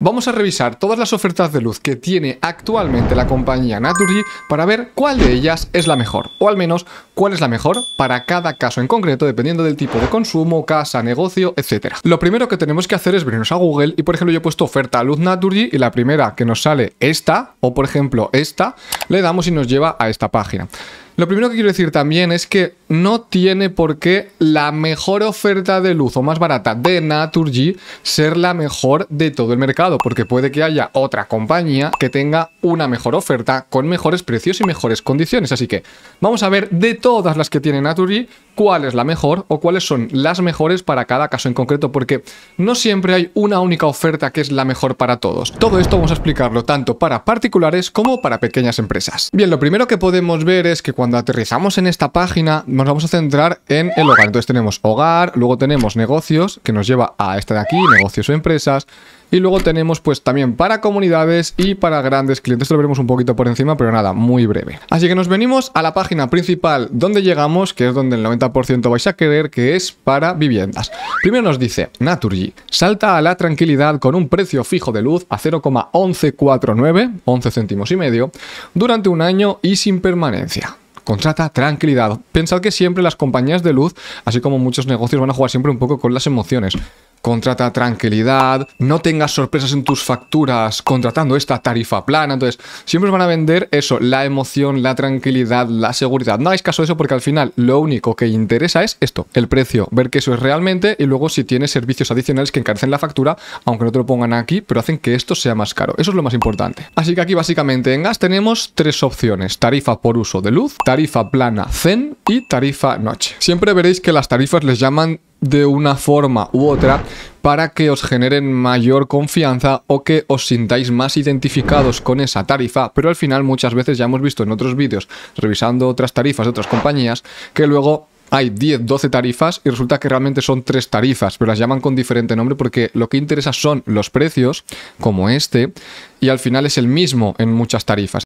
Vamos a revisar todas las ofertas de luz que tiene actualmente la compañía Naturgy para ver cuál de ellas es la mejor, o al menos cuál es la mejor para cada caso en concreto, dependiendo del tipo de consumo, casa, negocio, etc. Lo primero que tenemos que hacer es venirnos a Google y, por ejemplo, yo he puesto oferta luz Naturgy y la primera que nos sale esta, o por ejemplo esta, le damos y nos lleva a esta página. Lo primero que quiero decir también es que no tiene por qué la mejor oferta de luz o más barata de Naturgy ser la mejor de todo el mercado, porque puede que haya otra compañía que tenga una mejor oferta con mejores precios y mejores condiciones. Así que vamos a ver de todas las que tiene Naturgy cuál es la mejor o cuáles son las mejores para cada caso en concreto, porque no siempre hay una única oferta que es la mejor para todos. Todo esto vamos a explicarlo tanto para particulares como para pequeñas empresas. Bien, lo primero que podemos ver es que cuando aterrizamos en esta página nos vamos a centrar en el hogar. Entonces tenemos hogar, luego tenemos negocios, que nos lleva a esta de aquí, negocios o empresas. Y luego tenemos pues también para comunidades y para grandes clientes. Esto lo veremos un poquito por encima, pero nada, muy breve. Así que nos venimos a la página principal donde llegamos, que es donde el 90% vais a querer, que es para viviendas. Primero nos dice, Naturgy, salta a la tranquilidad con un precio fijo de luz a 0,1149, 11 céntimos y medio, durante un año y sin permanencia. Contrata tranquilidad. Pensad que siempre las compañías de luz, así como muchos negocios, van a jugar siempre un poco con las emociones contrata tranquilidad, no tengas sorpresas en tus facturas contratando esta tarifa plana. Entonces, siempre os van a vender eso, la emoción, la tranquilidad, la seguridad. No hagáis caso de eso porque al final lo único que interesa es esto, el precio, ver que eso es realmente y luego si tienes servicios adicionales que encarecen la factura, aunque no te lo pongan aquí, pero hacen que esto sea más caro. Eso es lo más importante. Así que aquí básicamente en gas tenemos tres opciones, tarifa por uso de luz, tarifa plana zen y tarifa noche. Siempre veréis que las tarifas les llaman de una forma u otra para que os generen mayor confianza o que os sintáis más identificados con esa tarifa, pero al final muchas veces ya hemos visto en otros vídeos, revisando otras tarifas de otras compañías, que luego hay 10, 12 tarifas y resulta que realmente son tres tarifas, pero las llaman con diferente nombre porque lo que interesa son los precios, como este, y al final es el mismo en muchas tarifas.